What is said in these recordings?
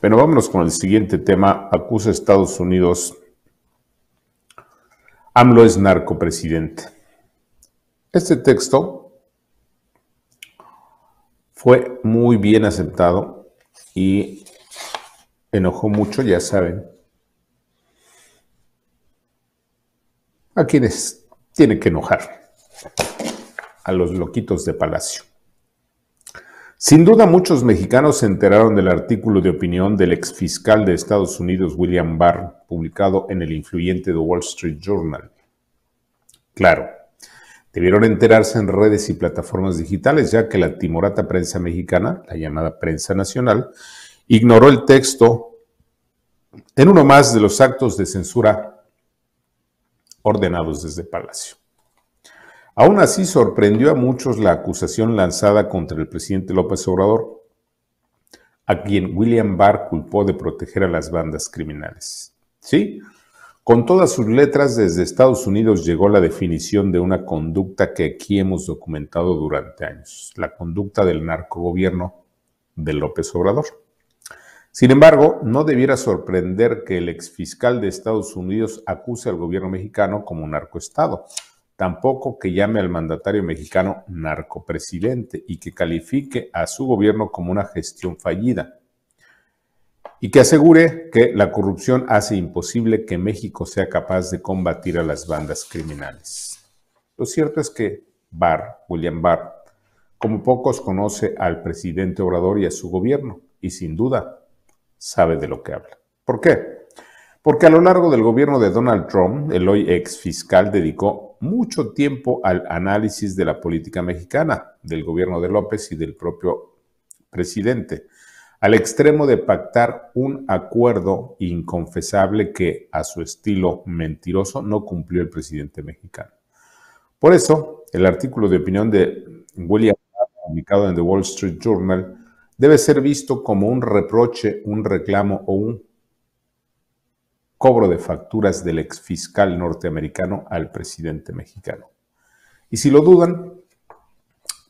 Bueno, vámonos con el siguiente tema. Acusa a Estados Unidos. AMLO es narcopresidente. Este texto fue muy bien aceptado y enojó mucho, ya saben, a quienes tienen que enojar, a los loquitos de palacio. Sin duda muchos mexicanos se enteraron del artículo de opinión del ex fiscal de Estados Unidos William Barr, publicado en el influyente The Wall Street Journal. Claro, debieron enterarse en redes y plataformas digitales ya que la timorata prensa mexicana, la llamada prensa nacional, ignoró el texto en uno más de los actos de censura ordenados desde Palacio. Aún así, sorprendió a muchos la acusación lanzada contra el presidente López Obrador, a quien William Barr culpó de proteger a las bandas criminales. ¿Sí? Con todas sus letras, desde Estados Unidos llegó la definición de una conducta que aquí hemos documentado durante años, la conducta del narcogobierno de López Obrador. Sin embargo, no debiera sorprender que el exfiscal de Estados Unidos acuse al gobierno mexicano como un narcoestado tampoco que llame al mandatario mexicano narcopresidente y que califique a su gobierno como una gestión fallida. Y que asegure que la corrupción hace imposible que México sea capaz de combatir a las bandas criminales. Lo cierto es que Barr, William Barr, como pocos conoce al presidente Obrador y a su gobierno, y sin duda sabe de lo que habla. ¿Por qué? Porque a lo largo del gobierno de Donald Trump, el hoy ex fiscal dedicó mucho tiempo al análisis de la política mexicana, del gobierno de López y del propio presidente, al extremo de pactar un acuerdo inconfesable que, a su estilo mentiroso, no cumplió el presidente mexicano. Por eso, el artículo de opinión de William publicado en The Wall Street Journal debe ser visto como un reproche, un reclamo o un cobro de facturas del exfiscal norteamericano al presidente mexicano. Y si lo dudan,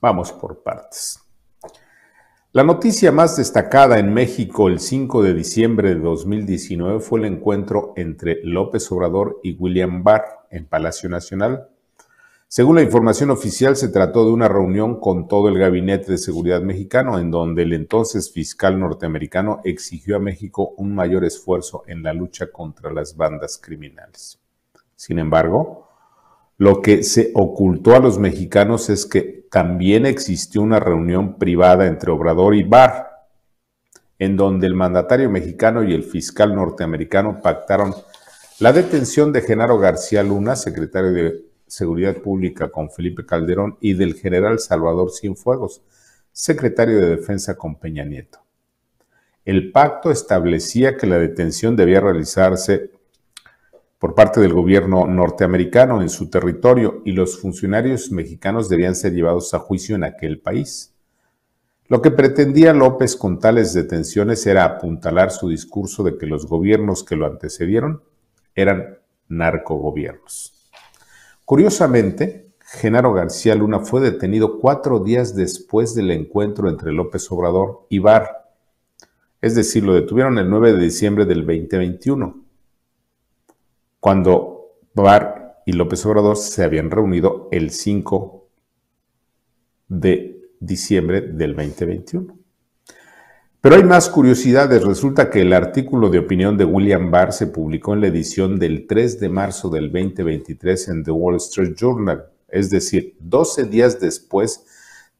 vamos por partes. La noticia más destacada en México el 5 de diciembre de 2019 fue el encuentro entre López Obrador y William Barr en Palacio Nacional, según la información oficial, se trató de una reunión con todo el gabinete de seguridad mexicano, en donde el entonces fiscal norteamericano exigió a México un mayor esfuerzo en la lucha contra las bandas criminales. Sin embargo, lo que se ocultó a los mexicanos es que también existió una reunión privada entre Obrador y Barr, en donde el mandatario mexicano y el fiscal norteamericano pactaron la detención de Genaro García Luna, secretario de Seguridad Pública con Felipe Calderón y del general Salvador Cienfuegos, secretario de Defensa con Peña Nieto. El pacto establecía que la detención debía realizarse por parte del gobierno norteamericano en su territorio y los funcionarios mexicanos debían ser llevados a juicio en aquel país. Lo que pretendía López con tales detenciones era apuntalar su discurso de que los gobiernos que lo antecedieron eran narcogobiernos. Curiosamente, Genaro García Luna fue detenido cuatro días después del encuentro entre López Obrador y Barr. Es decir, lo detuvieron el 9 de diciembre del 2021, cuando Barr y López Obrador se habían reunido el 5 de diciembre del 2021. Pero hay más curiosidades. Resulta que el artículo de opinión de William Barr se publicó en la edición del 3 de marzo del 2023 en The Wall Street Journal, es decir, 12 días después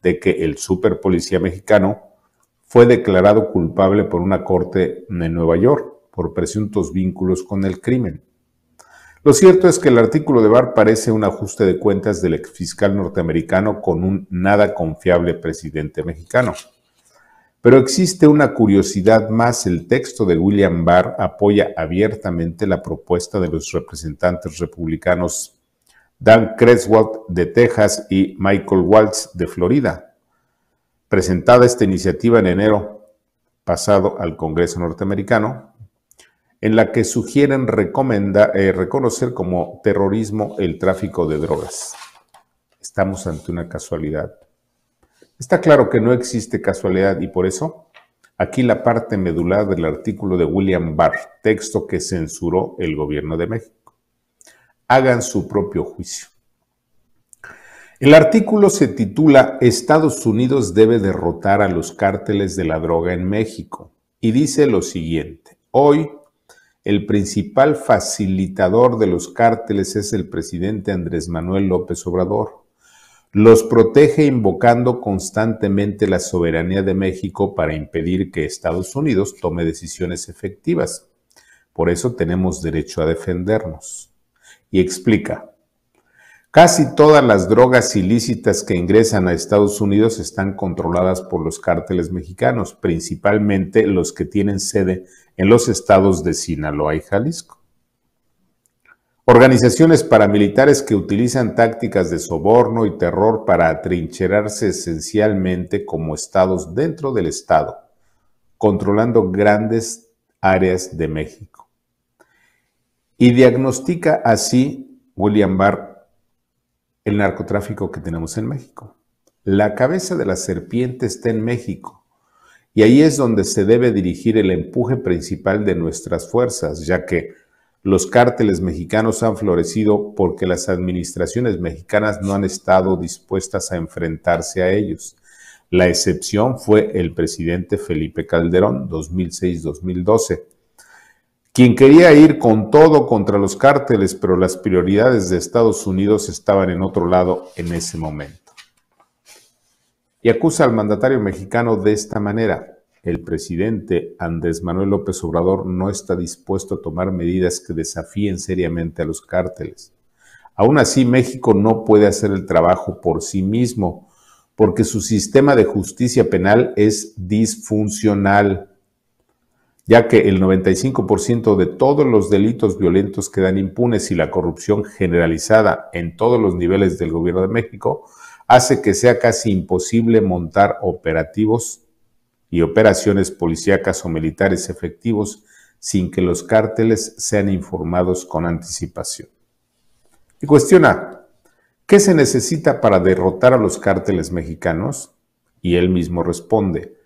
de que el superpolicía mexicano fue declarado culpable por una corte en Nueva York por presuntos vínculos con el crimen. Lo cierto es que el artículo de Barr parece un ajuste de cuentas del exfiscal norteamericano con un nada confiable presidente mexicano. Pero existe una curiosidad más, el texto de William Barr apoya abiertamente la propuesta de los representantes republicanos Dan Creswold de Texas y Michael Waltz de Florida. Presentada esta iniciativa en enero pasado al Congreso norteamericano, en la que sugieren eh, reconocer como terrorismo el tráfico de drogas. Estamos ante una casualidad Está claro que no existe casualidad y por eso aquí la parte medular del artículo de William Barr, texto que censuró el gobierno de México. Hagan su propio juicio. El artículo se titula Estados Unidos debe derrotar a los cárteles de la droga en México y dice lo siguiente. Hoy, el principal facilitador de los cárteles es el presidente Andrés Manuel López Obrador los protege invocando constantemente la soberanía de México para impedir que Estados Unidos tome decisiones efectivas. Por eso tenemos derecho a defendernos. Y explica, casi todas las drogas ilícitas que ingresan a Estados Unidos están controladas por los cárteles mexicanos, principalmente los que tienen sede en los estados de Sinaloa y Jalisco. Organizaciones paramilitares que utilizan tácticas de soborno y terror para atrincherarse esencialmente como estados dentro del Estado, controlando grandes áreas de México. Y diagnostica así William Barr el narcotráfico que tenemos en México. La cabeza de la serpiente está en México y ahí es donde se debe dirigir el empuje principal de nuestras fuerzas, ya que los cárteles mexicanos han florecido porque las administraciones mexicanas no han estado dispuestas a enfrentarse a ellos. La excepción fue el presidente Felipe Calderón, 2006-2012, quien quería ir con todo contra los cárteles, pero las prioridades de Estados Unidos estaban en otro lado en ese momento. Y acusa al mandatario mexicano de esta manera el presidente Andrés Manuel López Obrador no está dispuesto a tomar medidas que desafíen seriamente a los cárteles. Aún así, México no puede hacer el trabajo por sí mismo, porque su sistema de justicia penal es disfuncional, ya que el 95% de todos los delitos violentos quedan impunes y la corrupción generalizada en todos los niveles del gobierno de México hace que sea casi imposible montar operativos y operaciones policíacas o militares efectivos sin que los cárteles sean informados con anticipación. Y cuestiona, ¿qué se necesita para derrotar a los cárteles mexicanos? Y él mismo responde,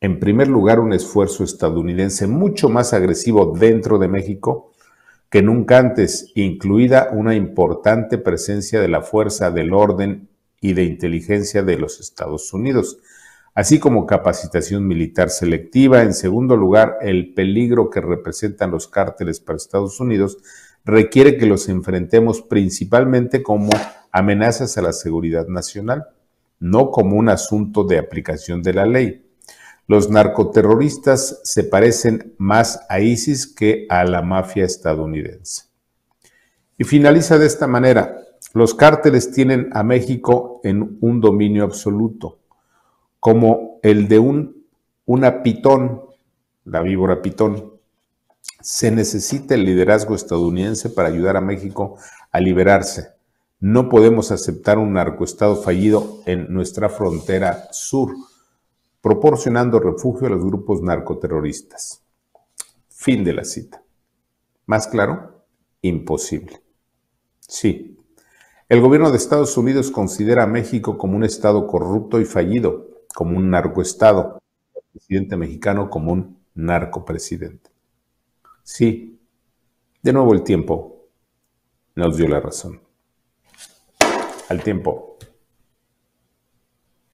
en primer lugar, un esfuerzo estadounidense mucho más agresivo dentro de México que nunca antes, incluida una importante presencia de la fuerza del orden y de inteligencia de los Estados Unidos, así como capacitación militar selectiva. En segundo lugar, el peligro que representan los cárteles para Estados Unidos requiere que los enfrentemos principalmente como amenazas a la seguridad nacional, no como un asunto de aplicación de la ley. Los narcoterroristas se parecen más a ISIS que a la mafia estadounidense. Y finaliza de esta manera, los cárteles tienen a México en un dominio absoluto como el de un, una pitón, la víbora pitón. Se necesita el liderazgo estadounidense para ayudar a México a liberarse. No podemos aceptar un narcoestado fallido en nuestra frontera sur, proporcionando refugio a los grupos narcoterroristas. Fin de la cita. Más claro, imposible. Sí, el gobierno de Estados Unidos considera a México como un estado corrupto y fallido, como un narcoestado, el presidente mexicano como un narcopresidente. Sí, de nuevo el tiempo nos dio la razón. Al tiempo.